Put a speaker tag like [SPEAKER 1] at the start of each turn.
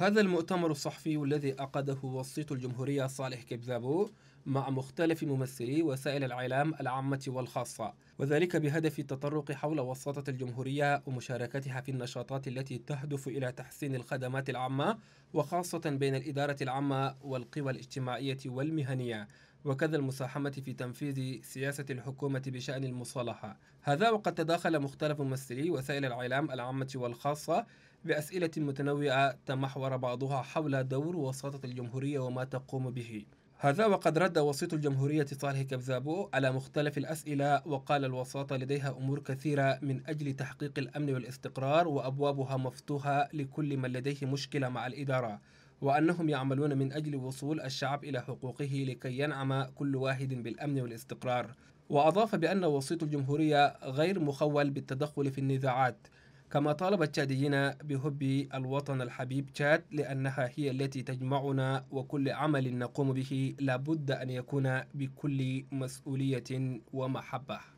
[SPEAKER 1] هذا المؤتمر الصحفي الذي عقده وسيط الجمهورية صالح كبزابو مع مختلف ممثلي وسائل الإعلام العامة والخاصة وذلك بهدف التطرق حول وساطة الجمهورية ومشاركتها في النشاطات التي تهدف إلى تحسين الخدمات العامة وخاصة بين الإدارة العامة والقوى الاجتماعية والمهنية وكذا المساهمة في تنفيذ سياسة الحكومة بشأن المصالحة هذا وقد تداخل مختلف ممثلي وسائل الإعلام العامة والخاصة بأسئلة متنوعة تمحور بعضها حول دور وساطة الجمهورية وما تقوم به هذا وقد رد وسيط الجمهورية صالح كبزابو على مختلف الأسئلة وقال الوساطة لديها أمور كثيرة من أجل تحقيق الأمن والاستقرار وأبوابها مفتوحة لكل من لديه مشكلة مع الإدارة وأنهم يعملون من أجل وصول الشعب إلى حقوقه لكي ينعم كل واحد بالأمن والاستقرار وأضاف بأن وسيط الجمهورية غير مخول بالتدخل في النزاعات كما طالب التشاديين بحب الوطن الحبيب تشاد لأنها هي التي تجمعنا وكل عمل نقوم به لابد أن يكون بكل مسؤولية ومحبة